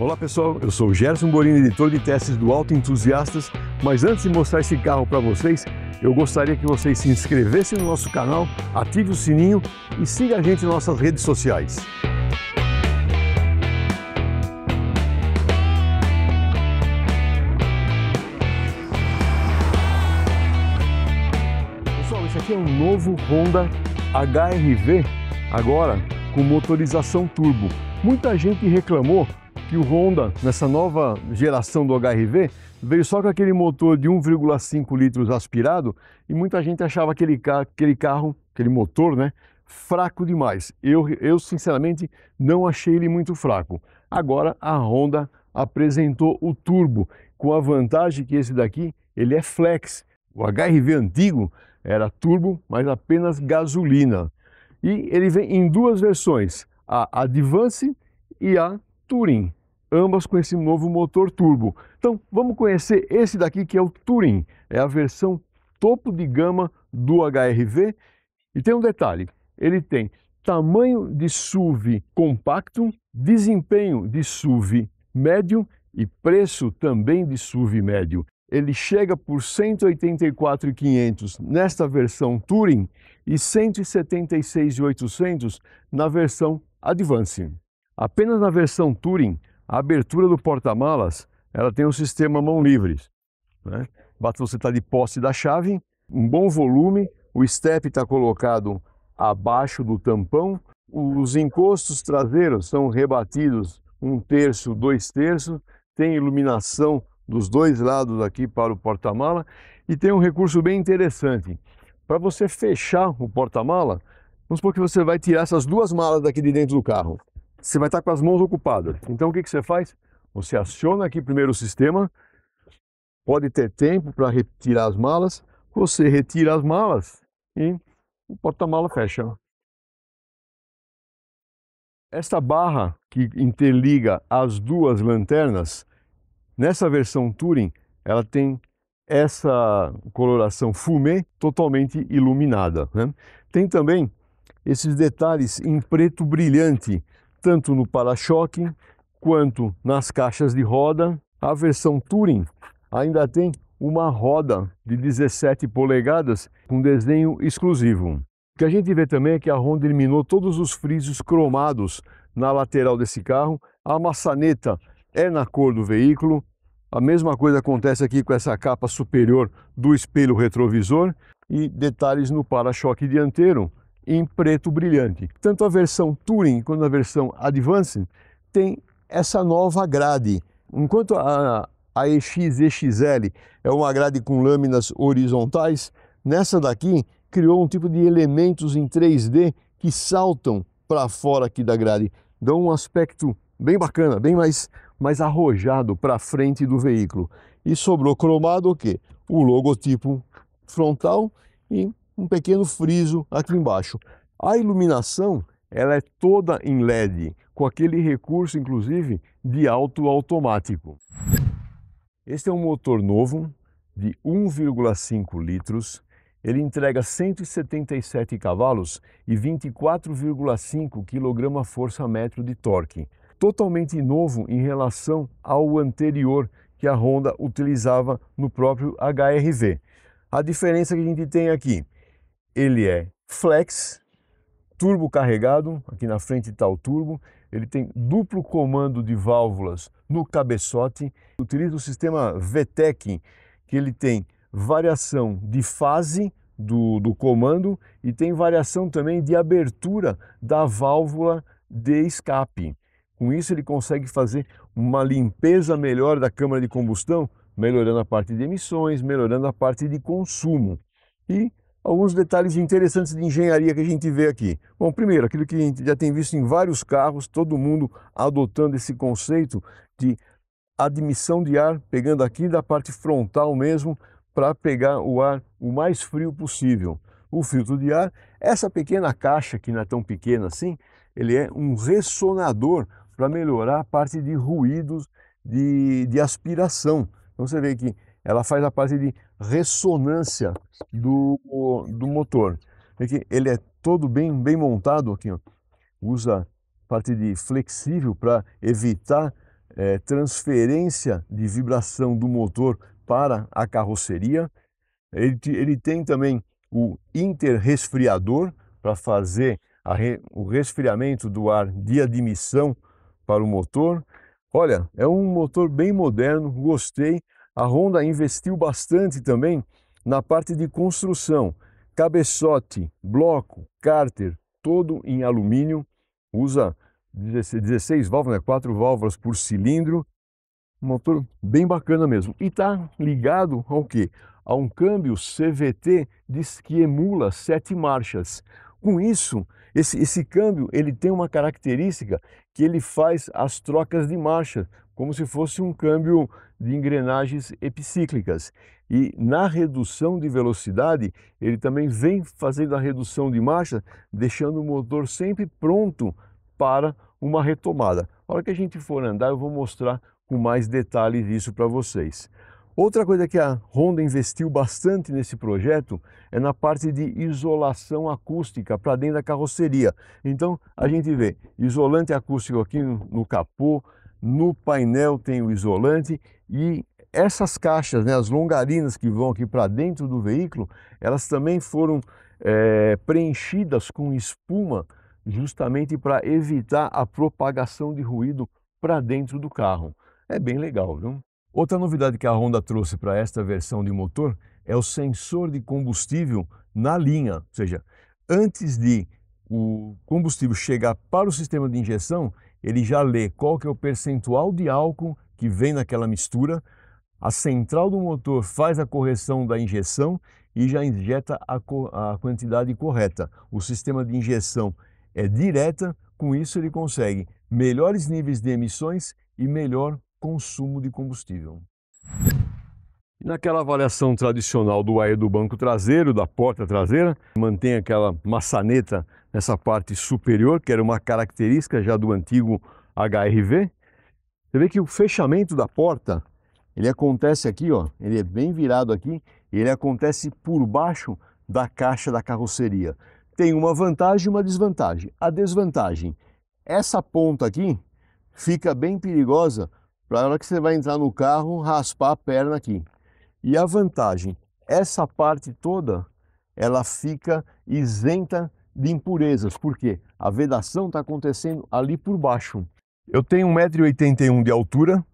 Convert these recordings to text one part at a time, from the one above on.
Olá pessoal, eu sou Gerson Borini, editor de testes do Auto Entusiastas, mas antes de mostrar esse carro para vocês, eu gostaria que vocês se inscrevessem no nosso canal, ative o sininho e siga a gente em nossas redes sociais. Pessoal, esse aqui é um novo Honda HRV, agora com motorização turbo. Muita gente reclamou que o Honda, nessa nova geração do HRV, veio só com aquele motor de 1,5 litros aspirado e muita gente achava aquele, ca aquele carro, aquele motor, né, fraco demais. Eu, eu, sinceramente, não achei ele muito fraco. Agora, a Honda apresentou o turbo, com a vantagem que esse daqui, ele é flex. O HRV antigo era turbo, mas apenas gasolina. E ele vem em duas versões, a Advance e a Touring ambas com esse novo motor turbo. Então vamos conhecer esse daqui que é o Touring, é a versão topo de gama do HRV e tem um detalhe, ele tem tamanho de SUV compacto, desempenho de SUV médio e preço também de SUV médio. Ele chega por 184.500 nesta versão Touring e 176.800 na versão Advance. Apenas na versão Touring, a abertura do porta-malas, ela tem um sistema mão livre. Né? Basta você estar tá de posse da chave, um bom volume, o step está colocado abaixo do tampão, os encostos traseiros são rebatidos um terço, dois terços, tem iluminação dos dois lados aqui para o porta-mala e tem um recurso bem interessante. Para você fechar o porta-mala, vamos supor que você vai tirar essas duas malas daqui de dentro do carro você vai estar com as mãos ocupadas. Então o que, que você faz? Você aciona aqui primeiro o sistema, pode ter tempo para retirar as malas, você retira as malas e o porta-mala fecha. Esta barra que interliga as duas lanternas, nessa versão Touring, ela tem essa coloração fumê totalmente iluminada. Né? Tem também esses detalhes em preto brilhante, tanto no para-choque quanto nas caixas de roda. A versão Touring ainda tem uma roda de 17 polegadas com desenho exclusivo. O que a gente vê também é que a Honda eliminou todos os frisos cromados na lateral desse carro. A maçaneta é na cor do veículo. A mesma coisa acontece aqui com essa capa superior do espelho retrovisor e detalhes no para-choque dianteiro em preto brilhante. Tanto a versão Touring quanto a versão Advanced tem essa nova grade. Enquanto a, a EX EXL é uma grade com lâminas horizontais, nessa daqui criou um tipo de elementos em 3D que saltam para fora aqui da grade, dão um aspecto bem bacana, bem mais, mais arrojado para frente do veículo. E sobrou cromado o quê? O logotipo frontal e um pequeno friso aqui embaixo. A iluminação ela é toda em LED, com aquele recurso, inclusive, de auto automático. Este é um motor novo de 1,5 litros. Ele entrega 177 cavalos e 24,5 kgfm de torque. Totalmente novo em relação ao anterior que a Honda utilizava no próprio HRV. A diferença que a gente tem aqui ele é flex, turbo carregado, aqui na frente está o turbo, ele tem duplo comando de válvulas no cabeçote, utiliza o sistema VTEC, que ele tem variação de fase do, do comando e tem variação também de abertura da válvula de escape. Com isso ele consegue fazer uma limpeza melhor da câmara de combustão, melhorando a parte de emissões, melhorando a parte de consumo. E alguns detalhes interessantes de engenharia que a gente vê aqui. Bom, primeiro, aquilo que a gente já tem visto em vários carros, todo mundo adotando esse conceito de admissão de ar, pegando aqui da parte frontal mesmo, para pegar o ar o mais frio possível. O filtro de ar, essa pequena caixa, que não é tão pequena assim, ele é um ressonador para melhorar a parte de ruídos de, de aspiração. Então você vê que ela faz a parte de ressonância do, do motor. Ele é todo bem, bem montado aqui, ó. usa parte de flexível para evitar é, transferência de vibração do motor para a carroceria. Ele, ele tem também o interresfriador para fazer re, o resfriamento do ar de admissão para o motor. Olha, é um motor bem moderno, gostei. A Honda investiu bastante também na parte de construção, cabeçote, bloco, cárter, todo em alumínio, usa 16 válvulas, né? 4 válvulas por cilindro, um motor bem bacana mesmo. E está ligado ao quê? A um câmbio CVT diz que emula sete marchas. Com isso, esse, esse câmbio ele tem uma característica que ele faz as trocas de marcha como se fosse um câmbio de engrenagens epicíclicas. E na redução de velocidade, ele também vem fazendo a redução de marcha, deixando o motor sempre pronto para uma retomada. A hora que a gente for andar, eu vou mostrar com mais detalhes isso para vocês. Outra coisa que a Honda investiu bastante nesse projeto é na parte de isolação acústica para dentro da carroceria. Então a gente vê isolante acústico aqui no capô, no painel tem o isolante e essas caixas, né, as longarinas que vão aqui para dentro do veículo, elas também foram é, preenchidas com espuma justamente para evitar a propagação de ruído para dentro do carro. É bem legal, viu? Outra novidade que a Honda trouxe para esta versão de motor é o sensor de combustível na linha, ou seja, antes de o combustível chegar para o sistema de injeção, ele já lê qual que é o percentual de álcool que vem naquela mistura, a central do motor faz a correção da injeção e já injeta a, co a quantidade correta. O sistema de injeção é direta, com isso ele consegue melhores níveis de emissões e melhor consumo de combustível. Naquela avaliação tradicional do aero do banco traseiro, da porta traseira, mantém aquela maçaneta nessa parte superior, que era uma característica já do antigo HRV. Você vê que o fechamento da porta, ele acontece aqui, ó, ele é bem virado aqui, e ele acontece por baixo da caixa da carroceria. Tem uma vantagem e uma desvantagem. A desvantagem, essa ponta aqui fica bem perigosa para a hora que você vai entrar no carro raspar a perna aqui. E a vantagem, essa parte toda, ela fica isenta de impurezas, porque a vedação está acontecendo ali por baixo. Eu tenho 1,81m de altura,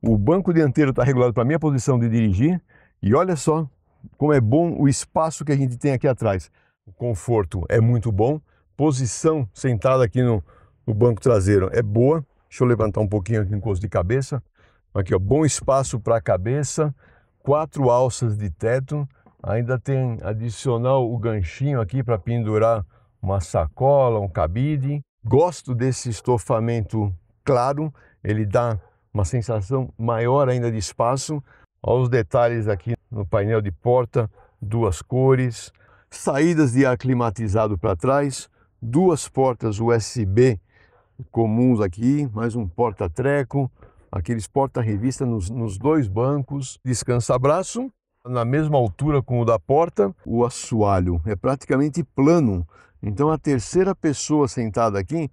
o banco dianteiro está regulado para a minha posição de dirigir, e olha só como é bom o espaço que a gente tem aqui atrás. O conforto é muito bom, posição sentada aqui no, no banco traseiro é boa. Deixa eu levantar um pouquinho aqui no encosto de cabeça. Aqui, ó, bom espaço para a cabeça, quatro alças de teto, ainda tem adicional o ganchinho aqui para pendurar uma sacola, um cabide. Gosto desse estofamento claro, ele dá uma sensação maior ainda de espaço. Olha os detalhes aqui no painel de porta, duas cores, saídas de ar climatizado para trás, duas portas USB comuns aqui, mais um porta-treco, aqueles porta-revista nos, nos dois bancos, descansa braço, na mesma altura com o da porta, o assoalho é praticamente plano. Então a terceira pessoa sentada aqui,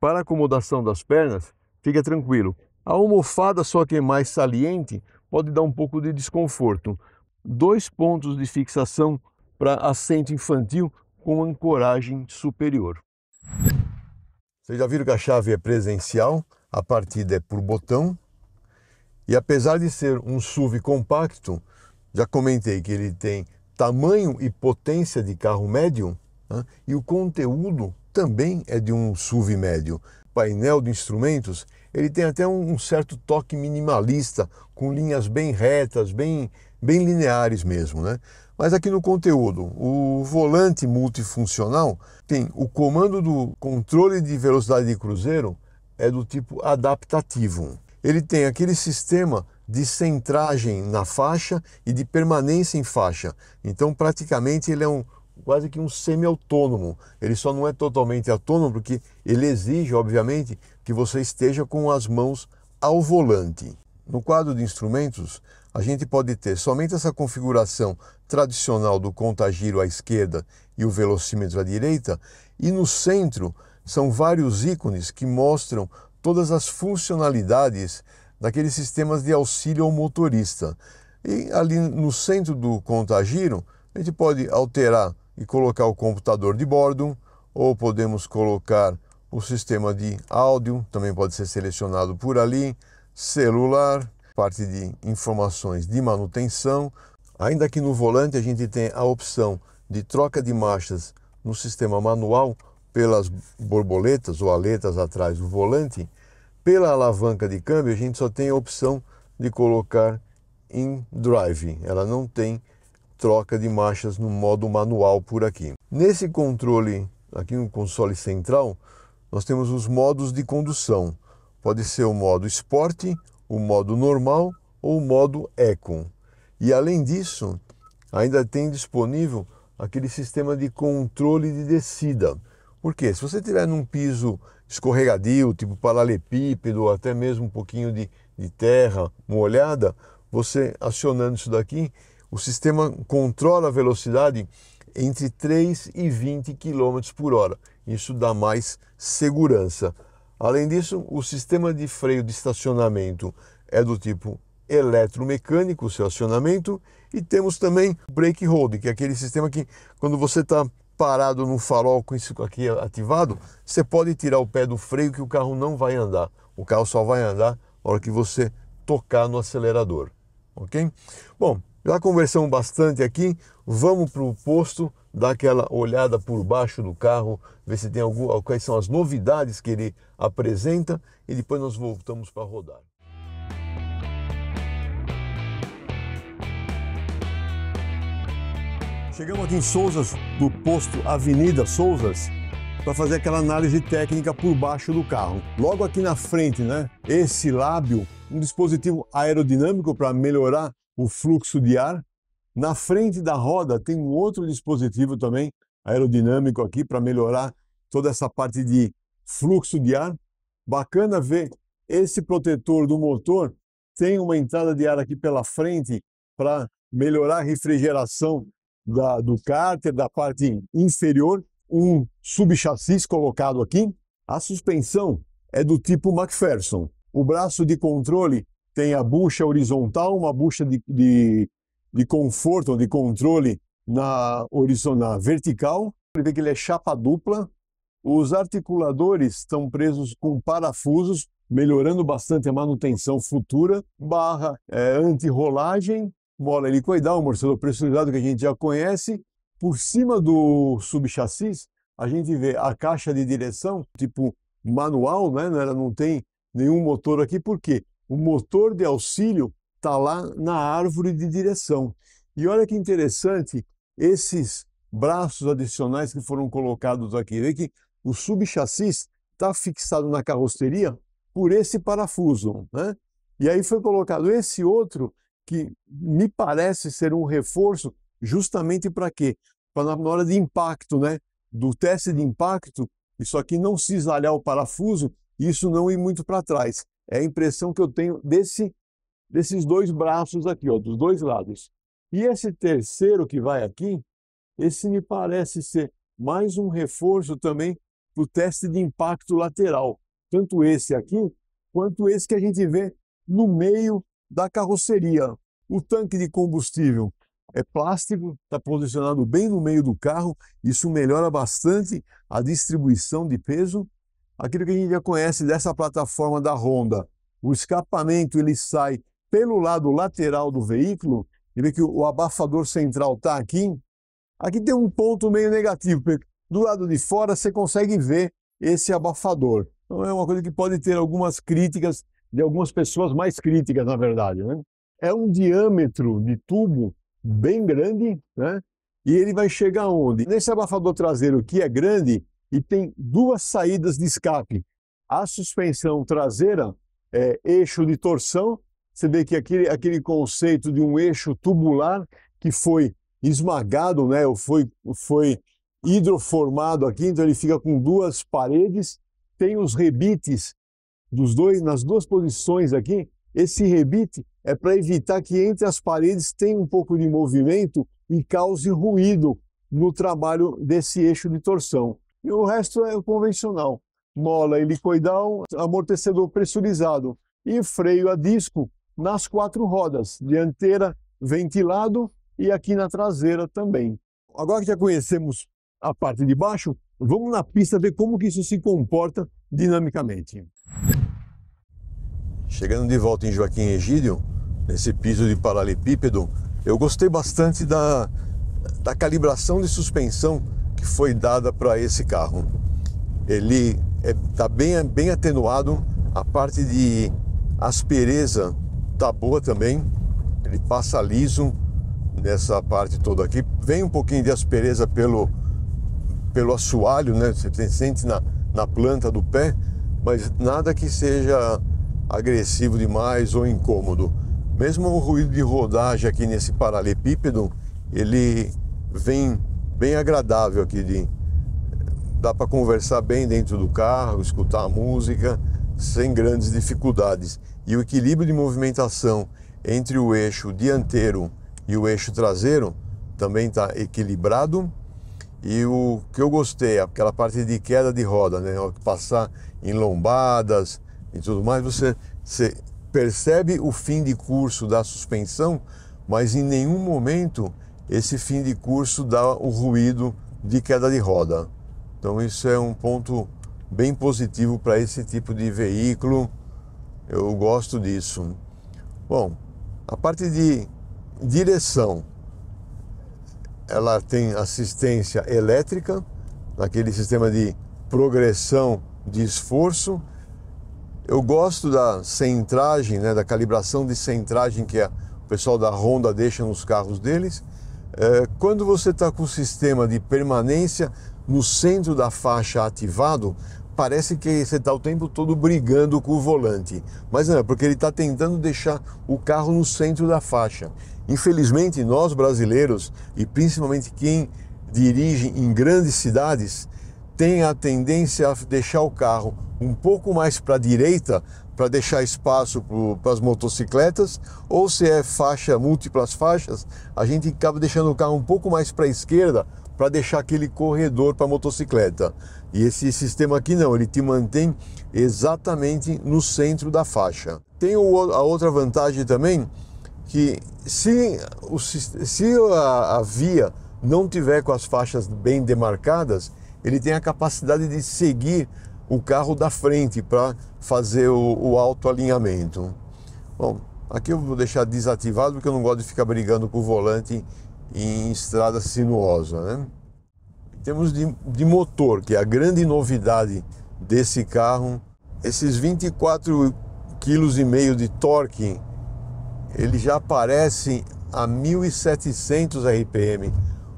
para acomodação das pernas, fica tranquilo. A almofada, só que é mais saliente, pode dar um pouco de desconforto. Dois pontos de fixação para assento infantil com ancoragem superior. Vocês já viram que a chave é presencial, a partida é por botão, e apesar de ser um SUV compacto, já comentei que ele tem tamanho e potência de carro médio né? e o conteúdo também é de um SUV médio. Painel de instrumentos, ele tem até um, um certo toque minimalista, com linhas bem retas, bem, bem lineares mesmo, né? Mas aqui no conteúdo, o volante multifuncional tem o comando do controle de velocidade de cruzeiro é do tipo adaptativo ele tem aquele sistema de centragem na faixa e de permanência em faixa. Então, praticamente, ele é um quase que um semi-autônomo. Ele só não é totalmente autônomo porque ele exige, obviamente, que você esteja com as mãos ao volante. No quadro de instrumentos, a gente pode ter somente essa configuração tradicional do contagiro à esquerda e o velocímetro à direita, e no centro são vários ícones que mostram todas as funcionalidades daqueles sistemas de auxílio ao motorista. E ali no centro do Contagiro, a gente pode alterar e colocar o computador de bordo, ou podemos colocar o sistema de áudio, também pode ser selecionado por ali, celular, parte de informações de manutenção. Ainda aqui no volante a gente tem a opção de troca de marchas no sistema manual pelas borboletas ou aletas atrás do volante pela alavanca de câmbio, a gente só tem a opção de colocar em drive. Ela não tem troca de marchas no modo manual por aqui. Nesse controle, aqui no console central, nós temos os modos de condução. Pode ser o modo Sport, o modo normal ou o modo Eco. E além disso, ainda tem disponível aquele sistema de controle de descida. Porque se você estiver num piso escorregadio, tipo paralelepípedo, até mesmo um pouquinho de, de terra molhada, você acionando isso daqui, o sistema controla a velocidade entre 3 e 20 km por hora. Isso dá mais segurança. Além disso, o sistema de freio de estacionamento é do tipo eletromecânico, o seu acionamento, e temos também brake hold, que é aquele sistema que quando você está parado no farol com isso aqui ativado, você pode tirar o pé do freio que o carro não vai andar. O carro só vai andar na hora que você tocar no acelerador, ok? Bom, já conversamos bastante aqui, vamos para o posto, dar aquela olhada por baixo do carro, ver se tem alguma, quais são as novidades que ele apresenta e depois nós voltamos para rodar. Chegamos aqui em Souzas, do posto Avenida Souzas, para fazer aquela análise técnica por baixo do carro. Logo aqui na frente, né? Esse lábio, um dispositivo aerodinâmico para melhorar o fluxo de ar. Na frente da roda tem um outro dispositivo também aerodinâmico aqui para melhorar toda essa parte de fluxo de ar. Bacana ver esse protetor do motor tem uma entrada de ar aqui pela frente para melhorar a refrigeração da, do cárter, da parte inferior, um subchassis colocado aqui. A suspensão é do tipo MacPherson. O braço de controle tem a bucha horizontal, uma bucha de, de, de conforto, de controle na, na vertical. Ele vê que ele é chapa dupla. Os articuladores estão presos com parafusos, melhorando bastante a manutenção futura. Barra é, eh, anti-rolagem mola helicoidal, um morcelo é pressurizado que a gente já conhece. Por cima do subchassis, a gente vê a caixa de direção, tipo manual, né? ela não tem nenhum motor aqui, porque o motor de auxílio está lá na árvore de direção. E olha que interessante, esses braços adicionais que foram colocados aqui. Vê que o subchassis está fixado na carroceria por esse parafuso. Né? E aí foi colocado esse outro que me parece ser um reforço justamente para quê? Para na hora de impacto, né? Do teste de impacto, isso aqui não se o parafuso e isso não ir muito para trás. É a impressão que eu tenho desse, desses dois braços aqui, ó, dos dois lados. E esse terceiro que vai aqui, esse me parece ser mais um reforço também para o teste de impacto lateral. Tanto esse aqui, quanto esse que a gente vê no meio da carroceria. O tanque de combustível é plástico, está posicionado bem no meio do carro, isso melhora bastante a distribuição de peso. Aquilo que a gente já conhece dessa plataforma da Honda, o escapamento ele sai pelo lado lateral do veículo, e vê que o abafador central está aqui. Aqui tem um ponto meio negativo, porque do lado de fora você consegue ver esse abafador. Então é uma coisa que pode ter algumas críticas de algumas pessoas mais críticas, na verdade. Né? É um diâmetro de tubo bem grande, né? E ele vai chegar onde? Nesse abafador traseiro que é grande e tem duas saídas de escape. A suspensão traseira é eixo de torção. Você vê que aquele, aquele conceito de um eixo tubular que foi esmagado, né? Ou foi, foi hidroformado aqui, então ele fica com duas paredes. Tem os rebites dos dois, nas duas posições aqui, esse rebite é para evitar que entre as paredes tenha um pouco de movimento e cause ruído no trabalho desse eixo de torção. E o resto é o convencional, mola e helicoidal, amortecedor pressurizado e freio a disco nas quatro rodas, dianteira ventilado e aqui na traseira também. Agora que já conhecemos a parte de baixo, vamos na pista ver como que isso se comporta dinamicamente. Chegando de volta em Joaquim Egídio, nesse piso de paralelepípedo, eu gostei bastante da, da calibração de suspensão que foi dada para esse carro. Ele está é, tá bem, bem atenuado, a parte de aspereza tá boa também, ele passa liso nessa parte toda aqui. Vem um pouquinho de aspereza pelo, pelo assoalho, né? Você sente na, na planta do pé, mas nada que seja agressivo demais ou incômodo. Mesmo o ruído de rodagem aqui nesse paralelepípedo, ele vem bem agradável aqui de dá para conversar bem dentro do carro, escutar a música sem grandes dificuldades. E o equilíbrio de movimentação entre o eixo dianteiro e o eixo traseiro também está equilibrado. E o que eu gostei, aquela parte de queda de roda, né? Passar em lombadas, e tudo mais, você, você percebe o fim de curso da suspensão, mas em nenhum momento esse fim de curso dá o ruído de queda de roda. Então isso é um ponto bem positivo para esse tipo de veículo. Eu gosto disso. Bom, a parte de direção, ela tem assistência elétrica, naquele sistema de progressão de esforço eu gosto da centragem, né, da calibração de centragem que a, o pessoal da Honda deixa nos carros deles. É, quando você está com o sistema de permanência no centro da faixa ativado, parece que você está o tempo todo brigando com o volante. Mas não, é porque ele está tentando deixar o carro no centro da faixa. Infelizmente, nós brasileiros, e principalmente quem dirige em grandes cidades, tem a tendência a deixar o carro um pouco mais para a direita para deixar espaço para as motocicletas, ou se é faixa, múltiplas faixas, a gente acaba deixando o carro um pouco mais para a esquerda para deixar aquele corredor para a motocicleta. E esse sistema aqui não, ele te mantém exatamente no centro da faixa. Tem a outra vantagem também, que se, o, se a, a via não tiver com as faixas bem demarcadas, ele tem a capacidade de seguir o carro da frente para fazer o, o alinhamento. Bom, aqui eu vou deixar desativado porque eu não gosto de ficar brigando com o volante em estrada sinuosa. Né? Em termos de, de motor, que é a grande novidade desse carro, esses 24,5 kg de torque, ele já aparece a 1700 RPM,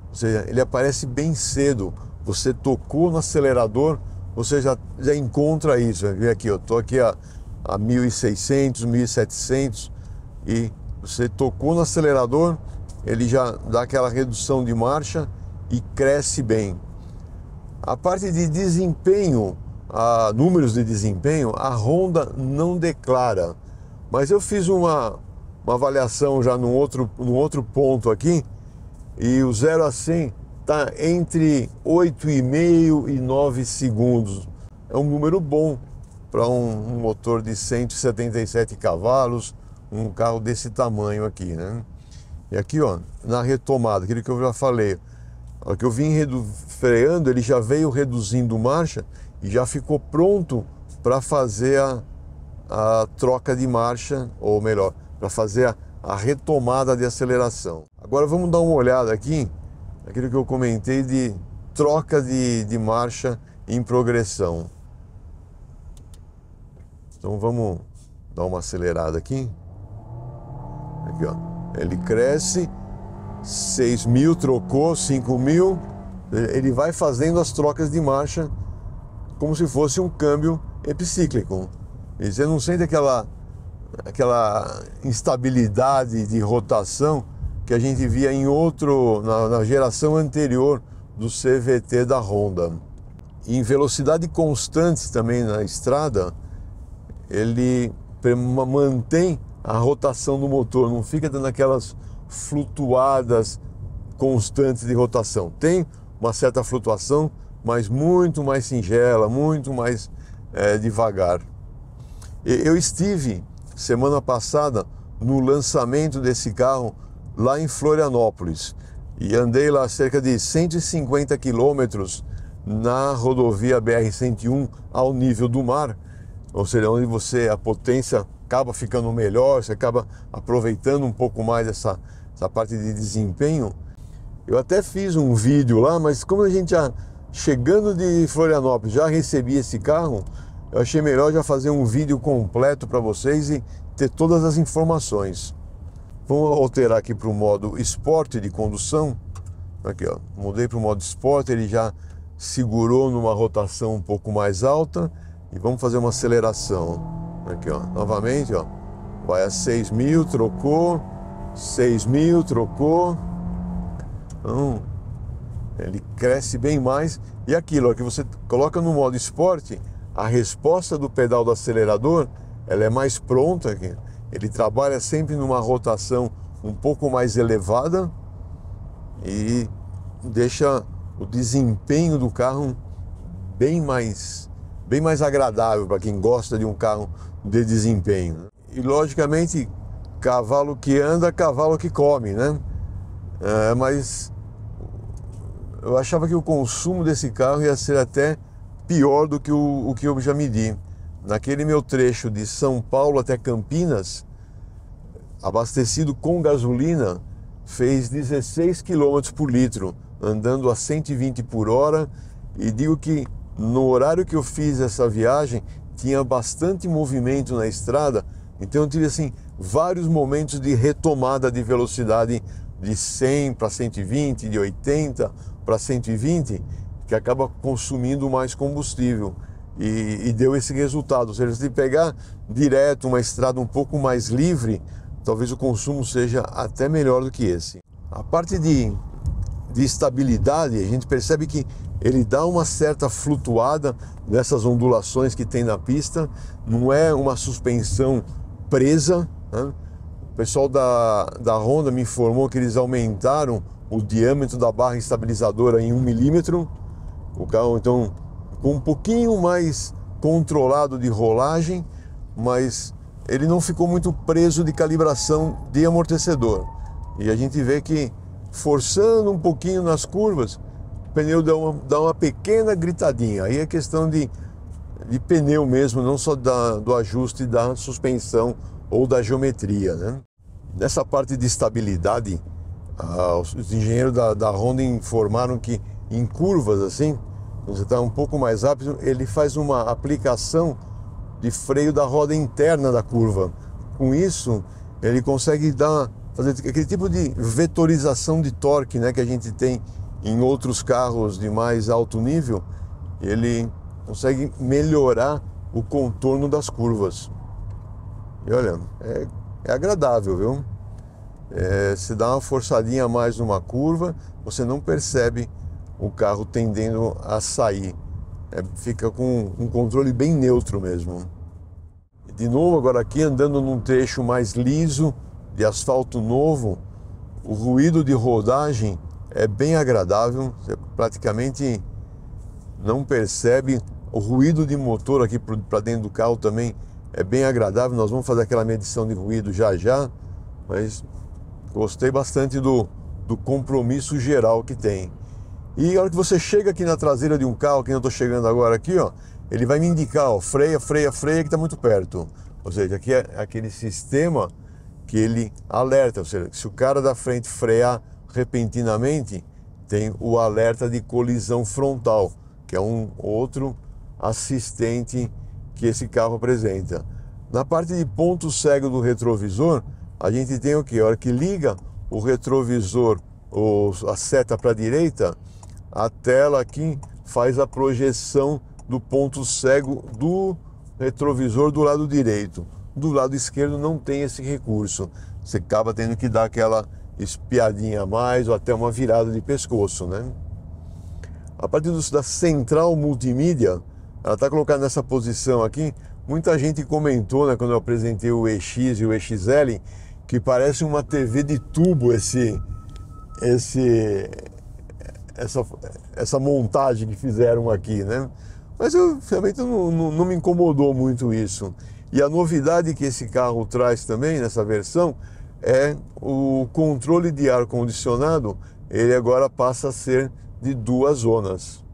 ou seja, ele aparece bem cedo você tocou no acelerador, você já, já encontra isso. Vem aqui, eu estou aqui a, a 1.600, 1.700 e você tocou no acelerador, ele já dá aquela redução de marcha e cresce bem. A parte de desempenho, a, números de desempenho, a Honda não declara. Mas eu fiz uma, uma avaliação já num outro, num outro ponto aqui e o 0 a 100 está entre 8,5 e 9 segundos. É um número bom para um, um motor de 177 cavalos, um carro desse tamanho aqui, né? E aqui, ó, na retomada, aquilo que eu já falei, a que eu vim freando, ele já veio reduzindo marcha e já ficou pronto para fazer a, a, troca de marcha, ou melhor, para fazer a, a retomada de aceleração. Agora vamos dar uma olhada aqui aquilo que eu comentei de troca de, de marcha em progressão. Então vamos dar uma acelerada aqui. Aqui, ó. Ele cresce, 6 mil, trocou, 5 mil. Ele vai fazendo as trocas de marcha como se fosse um câmbio epicíclico. E você não sente aquela, aquela instabilidade de rotação que a gente via em outro, na, na geração anterior do CVT da Honda. Em velocidade constante também na estrada, ele mantém a rotação do motor, não fica dando aquelas flutuadas constantes de rotação. Tem uma certa flutuação, mas muito mais singela, muito mais é, devagar. Eu estive semana passada no lançamento desse carro lá em Florianópolis e andei lá cerca de 150 quilômetros na rodovia BR-101 ao nível do mar, ou seja, onde você a potência acaba ficando melhor, você acaba aproveitando um pouco mais essa, essa parte de desempenho. Eu até fiz um vídeo lá, mas como a gente já chegando de Florianópolis já recebi esse carro, eu achei melhor já fazer um vídeo completo para vocês e ter todas as informações. Vamos alterar aqui para o modo esporte de condução. Aqui, ó, mudei para o modo esporte, ele já segurou numa rotação um pouco mais alta. E vamos fazer uma aceleração. Aqui, ó, novamente, ó. Vai a 6.000, mil, trocou. 6.000, mil, trocou. Então, ele cresce bem mais. E aquilo ó, que você coloca no modo esporte, a resposta do pedal do acelerador, ela é mais pronta aqui. Ele trabalha sempre numa rotação um pouco mais elevada e deixa o desempenho do carro bem mais bem mais agradável para quem gosta de um carro de desempenho. Né? E logicamente, cavalo que anda, cavalo que come, né? É, mas eu achava que o consumo desse carro ia ser até pior do que o, o que eu já medi naquele meu trecho de São Paulo até Campinas, abastecido com gasolina, fez 16 km por litro, andando a 120 por hora. E digo que no horário que eu fiz essa viagem, tinha bastante movimento na estrada, então eu tive assim vários momentos de retomada de velocidade de 100 para 120, de 80 para 120, que acaba consumindo mais combustível e, e deu esse resultado. Ou seja, se pegar direto uma estrada um pouco mais livre, talvez o consumo seja até melhor do que esse. A parte de, de estabilidade, a gente percebe que ele dá uma certa flutuada nessas ondulações que tem na pista, não é uma suspensão presa. Né? O pessoal da, da Honda me informou que eles aumentaram o diâmetro da barra estabilizadora em um milímetro. O carro então com um pouquinho mais controlado de rolagem, mas ele não ficou muito preso de calibração de amortecedor. E a gente vê que forçando um pouquinho nas curvas, o pneu dá uma, dá uma pequena gritadinha. Aí é questão de, de pneu mesmo, não só da, do ajuste da suspensão ou da geometria. Né? Nessa parte de estabilidade, ah, os engenheiros da, da Honda informaram que em curvas assim, quando você está um pouco mais rápido, ele faz uma aplicação de freio da roda interna da curva. Com isso, ele consegue dar fazer aquele tipo de vetorização de torque, né, que a gente tem em outros carros de mais alto nível. Ele consegue melhorar o contorno das curvas. E olha, é, é agradável, viu? É, se dá uma forçadinha a mais numa curva, você não percebe o carro tendendo a sair. É, fica com um controle bem neutro mesmo. De novo, agora aqui andando num trecho mais liso, de asfalto novo, o ruído de rodagem é bem agradável, você praticamente não percebe. O ruído de motor aqui para dentro do carro também é bem agradável. Nós vamos fazer aquela medição de ruído já já, mas gostei bastante do, do compromisso geral que tem. E a hora que você chega aqui na traseira de um carro, que eu estou chegando agora aqui, ó, ele vai me indicar, ó, freia, freia, freia, que está muito perto. Ou seja, aqui é aquele sistema que ele alerta. Ou seja, se o cara da frente frear repentinamente, tem o alerta de colisão frontal, que é um outro assistente que esse carro apresenta. Na parte de ponto cego do retrovisor, a gente tem o que? A hora que liga o retrovisor, ou a seta para a direita, a tela aqui faz a projeção do ponto cego do retrovisor do lado direito. Do lado esquerdo não tem esse recurso. Você acaba tendo que dar aquela espiadinha a mais ou até uma virada de pescoço, né? A partir do, da central multimídia, ela está colocada nessa posição aqui. Muita gente comentou, né, quando eu apresentei o EX e o EXL, que parece uma TV de tubo esse esse essa, essa montagem que fizeram aqui, né? Mas eu realmente não, não, não me incomodou muito isso. E a novidade que esse carro traz também nessa versão é o controle de ar condicionado. Ele agora passa a ser de duas zonas.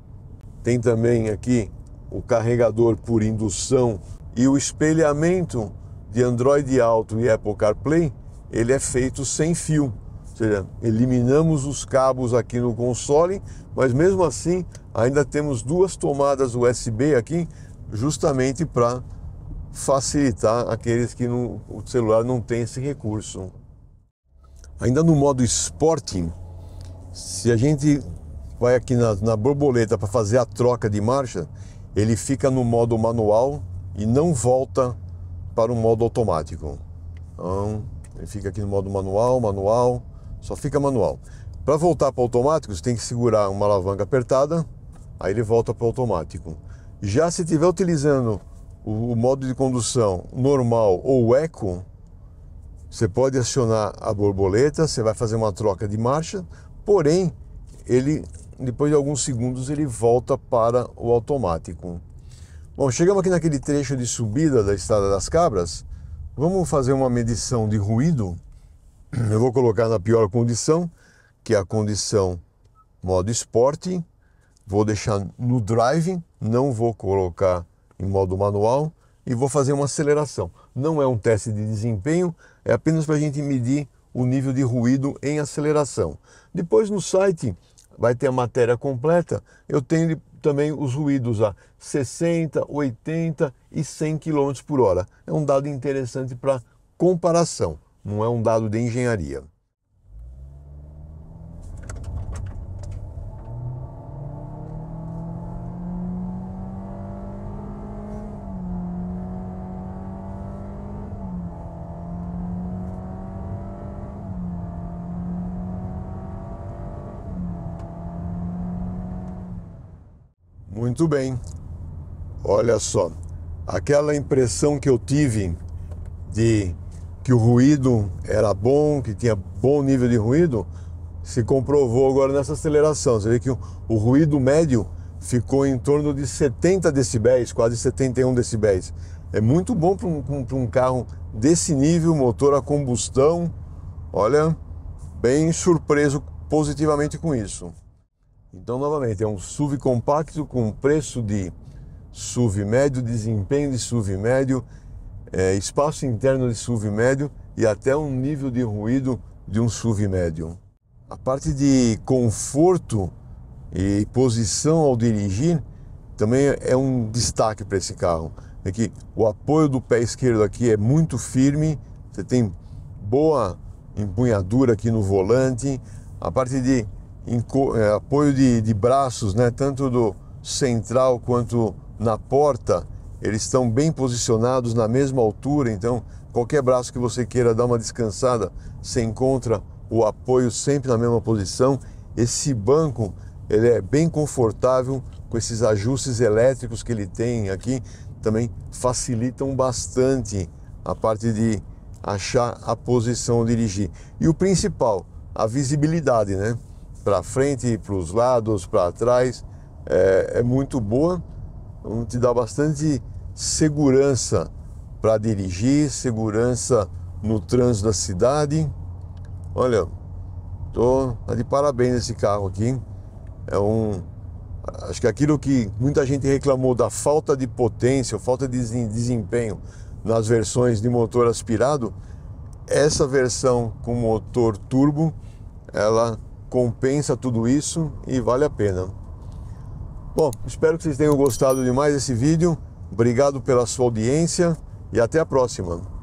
Tem também aqui o carregador por indução e o espelhamento de Android Auto e Apple CarPlay, ele é feito sem fio. Ou seja, eliminamos os cabos aqui no console, mas mesmo assim ainda temos duas tomadas USB aqui, justamente para facilitar aqueles que o celular não tem esse recurso. Ainda no modo Sporting, se a gente vai aqui na, na borboleta para fazer a troca de marcha, ele fica no modo manual e não volta para o modo automático. Então, ele fica aqui no modo manual, manual, só fica manual. Para voltar para o automático, você tem que segurar uma alavanca apertada, aí ele volta para o automático. Já se estiver utilizando o, o modo de condução normal ou eco, você pode acionar a borboleta, você vai fazer uma troca de marcha, porém, ele depois de alguns segundos ele volta para o automático. Bom, chegamos aqui naquele trecho de subida da Estrada das Cabras. Vamos fazer uma medição de ruído eu vou colocar na pior condição, que é a condição modo esporte. vou deixar no driving, não vou colocar em modo manual e vou fazer uma aceleração. Não é um teste de desempenho, é apenas para a gente medir o nível de ruído em aceleração. Depois no site vai ter a matéria completa, eu tenho também os ruídos a 60, 80 e 100 km por hora. É um dado interessante para comparação não é um dado de engenharia. Muito bem. Olha só, aquela impressão que eu tive de que o ruído era bom, que tinha bom nível de ruído, se comprovou agora nessa aceleração. Você vê que o, o ruído médio ficou em torno de 70 decibéis, quase 71 decibéis. É muito bom para um, um, carro desse nível, motor a combustão. Olha, bem surpreso positivamente com isso. Então, novamente, é um SUV compacto com preço de SUV médio, desempenho de SUV médio é, espaço interno de SUV médio e até um nível de ruído de um SUV médio. A parte de conforto e posição ao dirigir também é um destaque para esse carro. É que o apoio do pé esquerdo aqui é muito firme, você tem boa empunhadura aqui no volante, a parte de é, apoio de, de braços, né, tanto do central quanto na porta, eles estão bem posicionados na mesma altura, então qualquer braço que você queira dar uma descansada, você encontra o apoio sempre na mesma posição. Esse banco ele é bem confortável com esses ajustes elétricos que ele tem aqui, também facilitam bastante a parte de achar a posição dirigir. E o principal, a visibilidade, né? Para frente, para os lados, para trás, é, é muito boa, te dá bastante segurança para dirigir, segurança no trânsito da cidade. Olha, tô tá de parabéns esse carro aqui. É um acho que aquilo que muita gente reclamou da falta de potência, falta de desempenho nas versões de motor aspirado, essa versão com motor turbo, ela compensa tudo isso e vale a pena. Bom, espero que vocês tenham gostado de mais esse vídeo. Obrigado pela sua audiência e até a próxima.